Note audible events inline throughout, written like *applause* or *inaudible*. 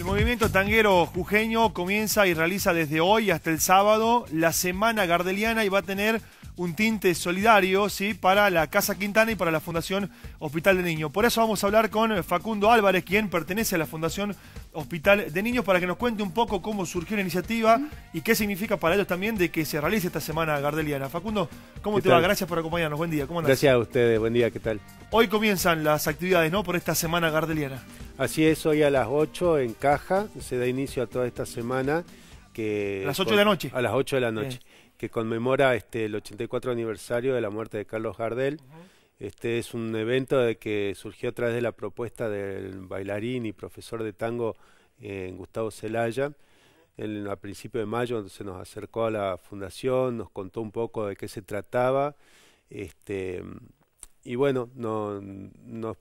El movimiento tanguero jujeño comienza y realiza desde hoy hasta el sábado la semana gardeliana y va a tener un tinte solidario ¿sí? para la Casa Quintana y para la Fundación Hospital de Niño. Por eso vamos a hablar con Facundo Álvarez, quien pertenece a la Fundación Hospital de Niños para que nos cuente un poco cómo surgió la iniciativa y qué significa para ellos también de que se realice esta semana gardeliana. Facundo, ¿cómo te va? Gracias por acompañarnos. Buen día, ¿cómo andás? Gracias a ustedes, buen día, ¿qué tal? Hoy comienzan las actividades, ¿no? Por esta semana gardeliana. Así es, hoy a las 8 en Caja se da inicio a toda esta semana. Que a las 8 de la noche. A las 8 de la noche, que conmemora este, el 84 aniversario de la muerte de Carlos Gardel. Este es un evento de que surgió a través de la propuesta del bailarín y profesor de tango eh, Gustavo Celaya. Él, a principios de mayo se nos acercó a la fundación, nos contó un poco de qué se trataba. Este, y bueno, nos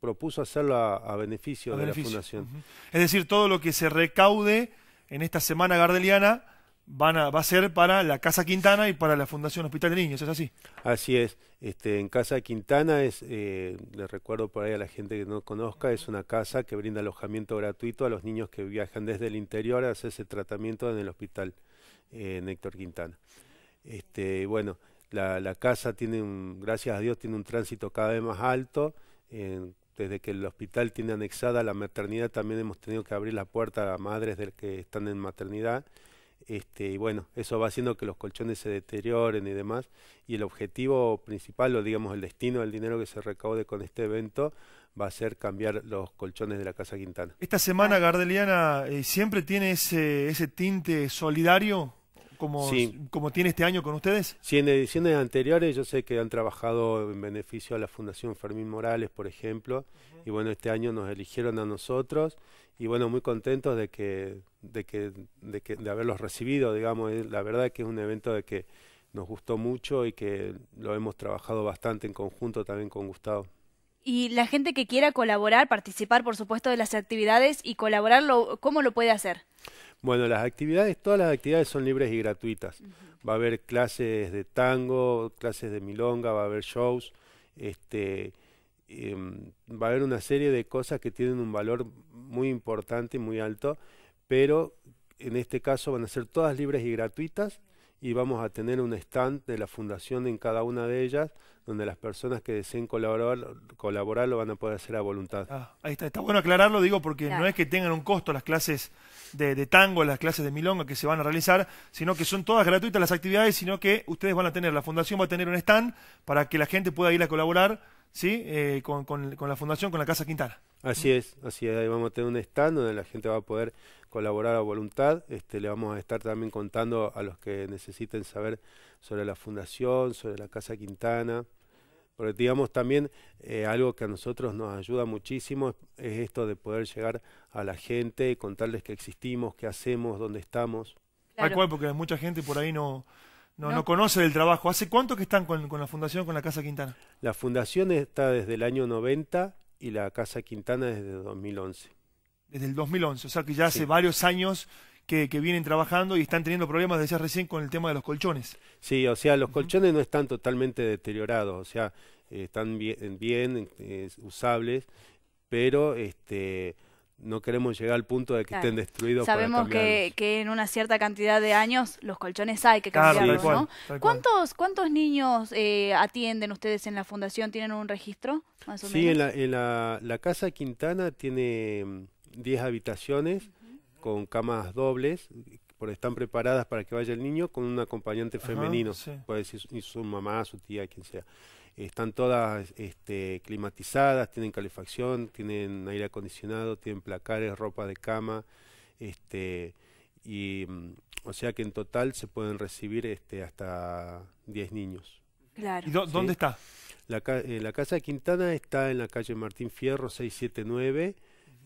propuso hacerlo a, beneficio, de la fundación. Es decir, todo lo que se recaude en esta semana gardeliana van a, va a ser para la Casa Quintana y para la Fundación Hospital de Niños, ¿es así? Así es. Este, en Casa Quintana, es, eh, les recuerdo por ahí a la gente que no conozca, es una casa que brinda alojamiento gratuito a los niños que viajan desde el interior a hacerse tratamiento en el hospital eh, Néctor Quintana. Este, bueno, la, casa tiene gracias a Dios, tiene un tránsito cada vez más alto. desde que el hospital tiene anexada la maternidad, también hemos tenido que abrir la puerta a madres del que están en maternidad. Este, y bueno, eso va haciendo que los colchones se deterioren y demás. Y el objetivo principal, o digamos el destino del dinero que se recaude con este evento, va a ser cambiar los colchones de la Casa Quintana. Esta semana, Gardeliana, eh, siempre tiene ese, ese tinte solidario como, como tiene este año con ustedes? Sí, en ediciones anteriores yo sé que han trabajado en beneficio a la Fundación Fermín Morales, por ejemplo, y bueno, este año nos eligieron a nosotros y bueno, muy contentos de que de que de que de haberlos recibido, digamos, eh, la verdad que es un evento de que nos gustó mucho y que lo hemos trabajado bastante en conjunto también con Gustavo. Y la gente que quiera colaborar, participar por supuesto de las actividades y colaborarlo, ¿cómo lo puede hacer? Bueno, las actividades, todas las actividades son libres y gratuitas. Va a haber clases de tango, clases de milonga, va a haber shows, este, em, va a haber una serie de cosas que tienen un valor muy importante y muy alto, pero en este caso van a ser todas libres y gratuitas y vamos a tener un stand de la fundación en cada una de ellas, donde las personas que deseen colaborar, colaborar lo van a poder hacer a voluntad. Ah, ahí está, está bueno aclararlo, digo, porque no es que tengan un costo las clases de, tango, las clases de milonga que se van a realizar, sino que son todas gratuitas las actividades, sino que ustedes van a tener, la fundación va a tener un stand para que la gente pueda ir a colaborar ¿sí? Eh, con, con, la fundación, con la Casa Quintana. Así es, así es. Ahí vamos a tener un stand donde la gente va a poder colaborar a voluntad. Este, le vamos a estar también contando a los que necesiten saber sobre la fundación, sobre la Casa Quintana. Porque digamos también eh, algo que a nosotros nos ayuda muchísimo es esto de poder llegar a la gente y contarles que existimos, qué hacemos, dónde estamos. Claro. cual, porque mucha gente por ahí no, no, no, conoce el trabajo. ¿Hace cuánto que están con, la fundación, con la Casa Quintana? La fundación está desde el año 90 y la Casa Quintana desde 2011. Desde el 2011, o sea que ya hace varios años que, vienen trabajando y están teniendo problemas, decías recién, con el tema de los colchones. Sí, o sea, los colchones no están totalmente deteriorados, o sea, eh, están bien, eh, usables, pero este, no queremos llegar al punto de que estén destruidos. Sabemos que, que, en una cierta cantidad de años los colchones hay que cambiarlos, ¿no? ¿Cuántos, ¿Cuántos niños eh, atienden ustedes en la fundación? ¿Tienen un registro? sí, en, la, Casa Quintana tiene 10 mm, habitaciones con camas dobles por están preparadas para que vaya el niño con un acompañante femenino, puede decir su, mamá, su tía, quien sea. Están todas este, climatizadas, tienen calefacción, tienen aire acondicionado, tienen placares, ropa de cama, este, y mm, o sea que en total se pueden recibir este, hasta 10 niños. ¿Y dónde está? La, eh, la Casa de Quintana está en la calle Martín Fierro 679,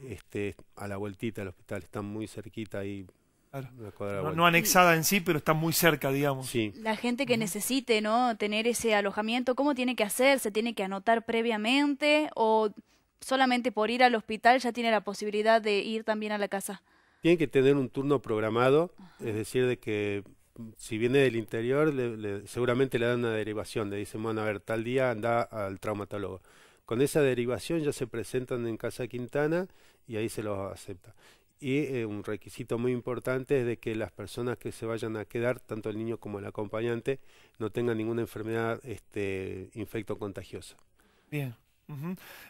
este, a la vueltita del hospital, está muy cerquita ahí no, anexada en sí, pero está muy cerca, digamos. La gente que necesite, ¿no? Tener ese alojamiento, ¿cómo tiene que hacer? ¿Se tiene que anotar previamente o solamente por ir al hospital ya tiene la posibilidad de ir también a la casa? Tiene que tener un turno programado, es decir, de que mm, si viene del interior, le, seguramente le dan una derivación, le dicen, bueno, a ver, tal día anda al traumatólogo. Con esa derivación ya se presentan en Casa Quintana y ahí se los acepta. Y eh, un requisito muy importante es de que las personas que se vayan a quedar, tanto el niño como el acompañante, no tengan ninguna enfermedad este, infecto contagiosa. Bien.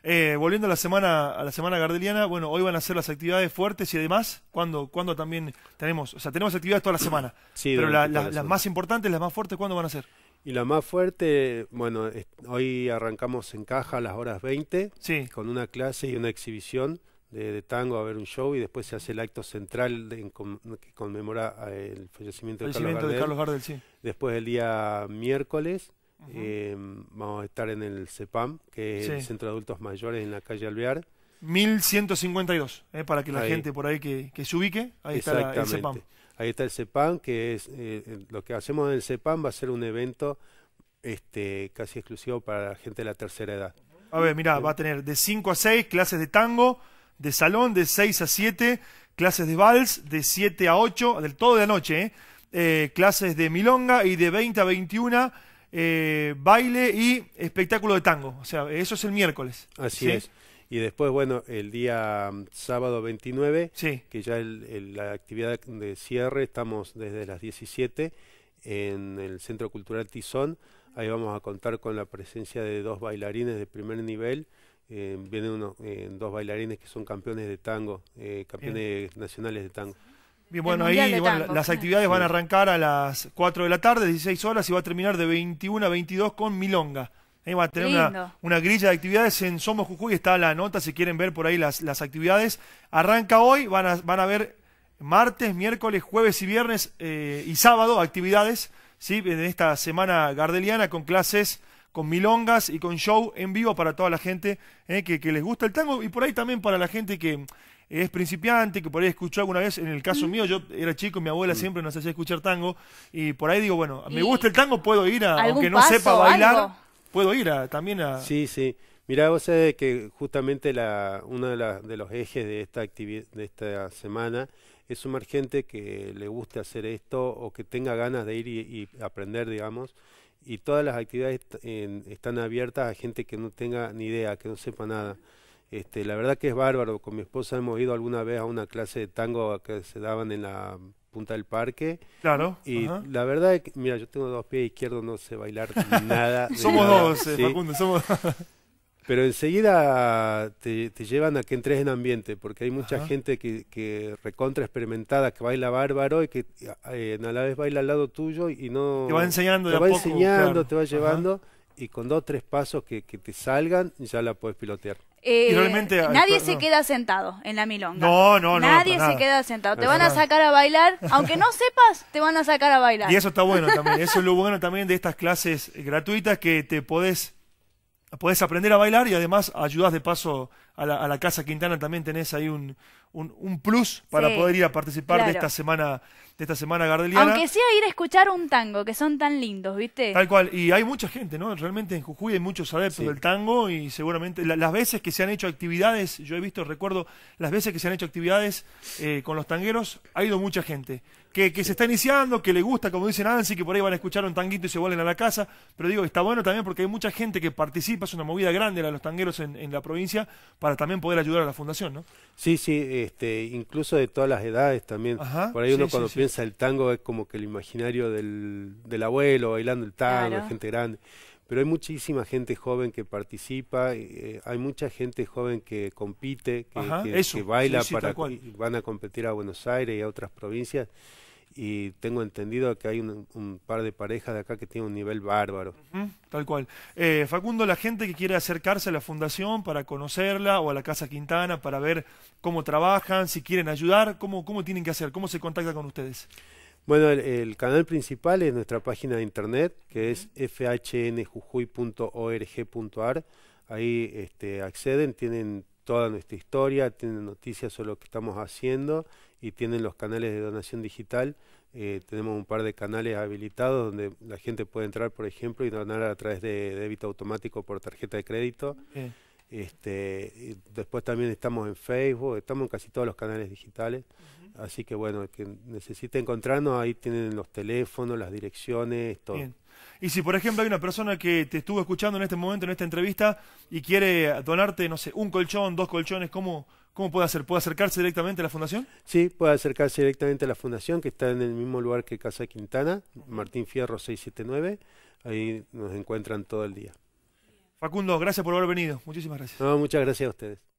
Eh, volviendo a la semana a la semana gardeliana, bueno, hoy van a ser las actividades fuertes y además, ¿cuándo, cuando también tenemos? O sea, tenemos actividades toda la semana, *clears throat* sí, pero las más importantes, las más fuertes, ¿cuándo van a ser? Y la más fuerte, bueno, hoy arrancamos en caja a las horas 20 sí. con una clase y una exhibición de, tango a ver un show y después se hace el acto central que conmemora eh, el fallecimiento, de, Carlos Gardel. Después el día miércoles eh, vamos a estar en el CEPAM, que es el Centro de Adultos Mayores en la calle Alvear. 1152, eh, para que la gente por ahí que, se ubique, ahí está el CEPAM. E ahí está el CEPAM, que es eh, lo que hacemos en el CEPAM va a ser un evento este, casi exclusivo para la gente de la tercera edad. A ver, mira, va a tener de 5 a 6 clases de tango, de salón de 6 a 7, clases de vals de 7 a 8, del todo de la noche, ¿eh? Eh, clases de milonga y de 20 a 21 eh, baile y espectáculo de tango. O sea, eso es el miércoles. Así es. Y después, bueno, el día mm, sábado 29, que ya el, la actividad de cierre, estamos desde las 17 en el Centro Cultural Tizón. Ahí vamos a contar con la presencia de dos bailarines de primer nivel eh, vienen uno, eh, dos bailarines que son campeones de tango, eh, campeones nacionales de tango. Bien, bueno, ahí las actividades van a arrancar a las 4 de la tarde, 16 horas, y va a terminar de 21 a 22 con Milonga. Ahí va a tener una, grilla de actividades en Somo Jujuy, está la nota, si quieren ver por ahí las, las actividades. Arranca hoy, van a, van a ver martes, miércoles, jueves y viernes y sábado actividades, ¿sí? En esta semana gardeliana con clases con milongas y con show en vivo para toda la gente eh, que, les gusta el tango y por ahí también para la gente que eh, es principiante, que por ahí escuchó alguna vez, en el caso mío, yo era chico, mi abuela siempre nos hacía escuchar tango y por ahí digo, bueno, me gusta el tango, puedo ir, a, aunque no sepa bailar, puedo ir a, también a... Sí, sí. Mirá, vos sabés que justamente la, uno de, de los ejes de esta, de esta semana es sumar gente que le guste hacer esto o que tenga ganas de ir y aprender, digamos y todas las actividades están abiertas a gente que no tenga ni idea, que no sepa nada. Este, la verdad que es bárbaro. Con mi esposa hemos ido alguna vez a una clase de tango que se daban en la punta del parque. Claro. Y la verdad es que, mira, yo tengo dos pies izquierdos, no sé bailar *laughs* nada. Eh, somos dos, Facundo, somos pero enseguida te, llevan a que entres en ambiente, porque hay mucha gente que, que, recontra experimentada, que baila bárbaro y que eh, a la vez baila al lado tuyo y no... Te va enseñando, te de va a poco, te va llevando. Y con dos tres pasos que, te salgan, ya la puedes pilotear. Eh, realmente, nadie se queda sentado en la milonga. No, no, no. Nadie se queda sentado. te van a sacar a bailar, aunque no sepas, te van a sacar a bailar. Y eso está bueno también. Eso es lo bueno también de estas clases gratuitas que te podés podés aprender a bailar y además ayudas de paso a la, Casa Quintana, también tenés ahí un, un, plus para poder ir a participar de esta semana esta semana gardeliana. Aunque sea ir a escuchar un tango, que son tan lindos, ¿viste? Tal cual, y hay mucha gente, ¿no? Realmente en Jujuy hay muchos adeptos del tango y seguramente las veces que se han hecho actividades, yo he visto, recuerdo, las veces que se han hecho actividades eh, con los tangueros, ha ido mucha gente. Que, se está iniciando, que le gusta, como dicen Nancy, que por ahí van a escuchar un tanguito y se vuelven a la casa. Pero digo, está bueno también porque hay mucha gente que participa, es una movida grande la de los tangueros en, la provincia, para también poder ayudar a la fundación, ¿no? Sí, sí, este, incluso de todas las edades también. Ajá, por ahí uno cuando piensa el tango es como que el imaginario del, abuelo bailando el tango, gente grande. Pero hay muchísima gente joven que participa, eh, eh, hay mucha gente joven que compite, que, baila para van a competir a Buenos Aires y a otras provincias y tengo entendido que hay un, par de parejas de acá que tienen un nivel bárbaro. tal cual. Eh, Facundo, la gente que quiere acercarse a la fundación para conocerla o a la Casa Quintana para ver cómo trabajan, si quieren ayudar, ¿cómo, cómo tienen que hacer? ¿Cómo se contacta con ustedes? Bueno, el, canal principal es nuestra página de internet que es fhnjujuy.org.ar. Ahí este, acceden, tienen toda nuestra historia, tienen noticias sobre lo que estamos haciendo y tienen los canales de donación digital. Eh, tenemos un par de canales habilitados donde la gente puede entrar, por ejemplo, y donar a través de débito automático por tarjeta de crédito. Este, después también estamos en Facebook, estamos en casi todos los canales digitales. Así que bueno, el que necesite encontrarnos, ahí tienen los teléfonos, las direcciones, todo. Y si, por ejemplo, hay una persona que te estuvo escuchando en este momento, en esta entrevista, y quiere donarte, no sé, un colchón, dos colchones, ¿cómo, puede hacer? ¿Puede acercarse directamente a la fundación? Sí, puede acercarse directamente a la fundación, que está en el mismo lugar que Casa Quintana, Martín Fierro 679. Ahí nos encuentran todo el día. Facundo, gracias por haber venido. Muchísimas gracias. No, muchas gracias a ustedes.